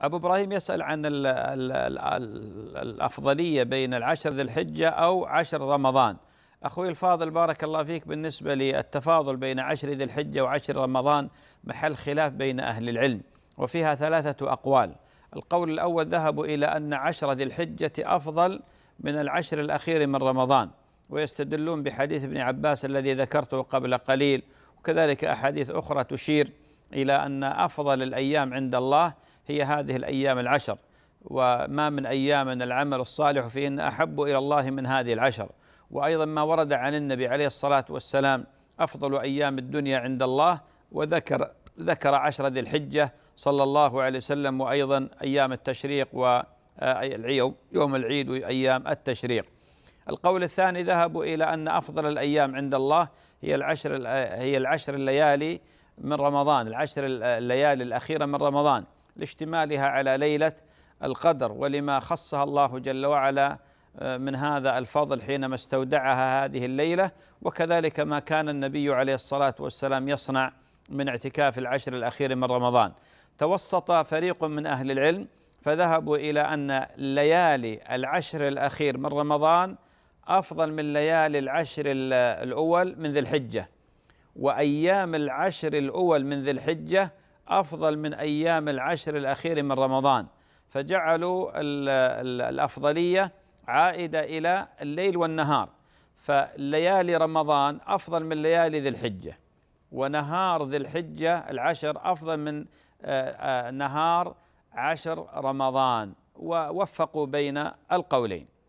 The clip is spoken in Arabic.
أبو إبراهيم يسأل عن الـ الـ الـ الأفضلية بين العشر ذي الحجة أو عشر رمضان أخوي الفاضل بارك الله فيك بالنسبة للتفاضل بين عشر ذي الحجة وعشر رمضان محل خلاف بين أهل العلم وفيها ثلاثة أقوال القول الأول ذهبوا إلى أن عشر ذي الحجة أفضل من العشر الأخير من رمضان ويستدلون بحديث ابن عباس الذي ذكرته قبل قليل وكذلك أحاديث أخرى تشير إلى أن أفضل الأيام عند الله هي هذه الأيام العشر وما من أيام العمل الصالح فيهن أحب إلى الله من هذه العشر وأيضا ما ورد عن النبي عليه الصلاة والسلام أفضل أيام الدنيا عند الله وذكر ذكر عشر ذي الحجة صلى الله عليه وسلم وأيضا أيام التشريق والعيوم آه، يوم العيد وأيام التشريق القول الثاني ذهبوا إلى أن أفضل الأيام عند الله هي العشر هي العشر الليالي من رمضان العشر الليالي الأخيرة من رمضان لاشتمالها على ليله القدر ولما خصها الله جل وعلا آه، من هذا الفضل حينما استودعها هذه الليله وكذلك ما كان النبي عليه الصلاه والسلام يصنع من اعتكاف العشر الاخير من رمضان توسط فريق من اهل العلم فذهبوا الى ان ليالي العشر الاخير من رمضان افضل من ليالي العشر الاول من ذي الحجه وايام العشر الاول من ذي الحجه أفضل من أيام العشر الأخير من رمضان فجعلوا الأفضلية عائدة إلى الليل والنهار فليالي رمضان أفضل من ليالي ذي الحجة ونهار ذي الحجة العشر أفضل من آه، آه، نهار عشر رمضان ووفقوا بين القولين